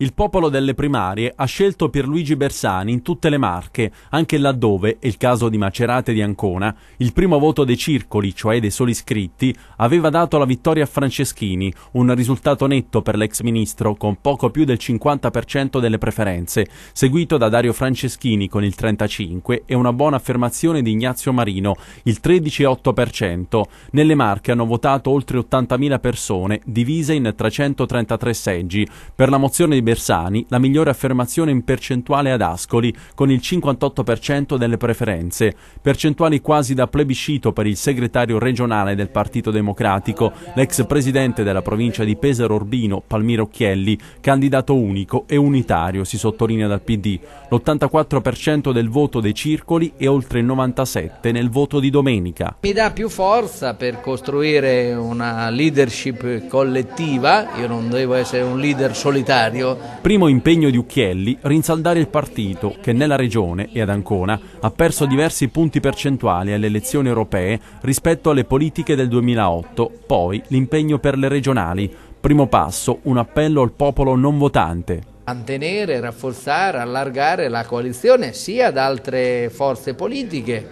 Il popolo delle primarie ha scelto Pierluigi Bersani in tutte le marche, anche laddove, è il caso di Macerate di Ancona, il primo voto dei circoli, cioè dei soli iscritti, aveva dato la vittoria a Franceschini, un risultato netto per l'ex ministro con poco più del 50% delle preferenze, seguito da Dario Franceschini con il 35% e una buona affermazione di Ignazio Marino, il 13,8%. Nelle marche hanno votato oltre 80.000 persone, divise in 333 seggi. Per la mozione di Bersani la migliore affermazione in percentuale ad Ascoli, con il 58% delle preferenze, percentuali quasi da plebiscito per il segretario regionale del Partito Democratico, l'ex presidente della provincia di Pesaro Urbino, Palmiro Chielli, candidato unico e unitario, si sottolinea dal PD, l'84% del voto dei circoli e oltre il 97% nel voto di domenica. Mi dà più forza per costruire una leadership collettiva, io non devo essere un leader solitario, Primo impegno di Ucchielli, rinsaldare il partito che nella regione e ad Ancona ha perso diversi punti percentuali alle elezioni europee rispetto alle politiche del 2008, poi l'impegno per le regionali. Primo passo, un appello al popolo non votante, mantenere, rafforzare, allargare la coalizione sia ad altre forze politiche,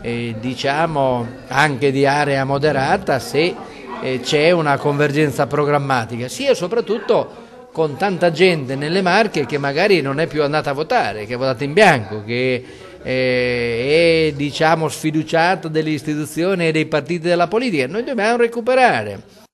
eh, diciamo anche di area moderata se eh, c'è una convergenza programmatica, sia soprattutto con tanta gente nelle Marche che magari non è più andata a votare, che ha votato in bianco, che eh, è, diciamo, sfiduciata delle istituzioni e dei partiti della politica. Noi dobbiamo recuperare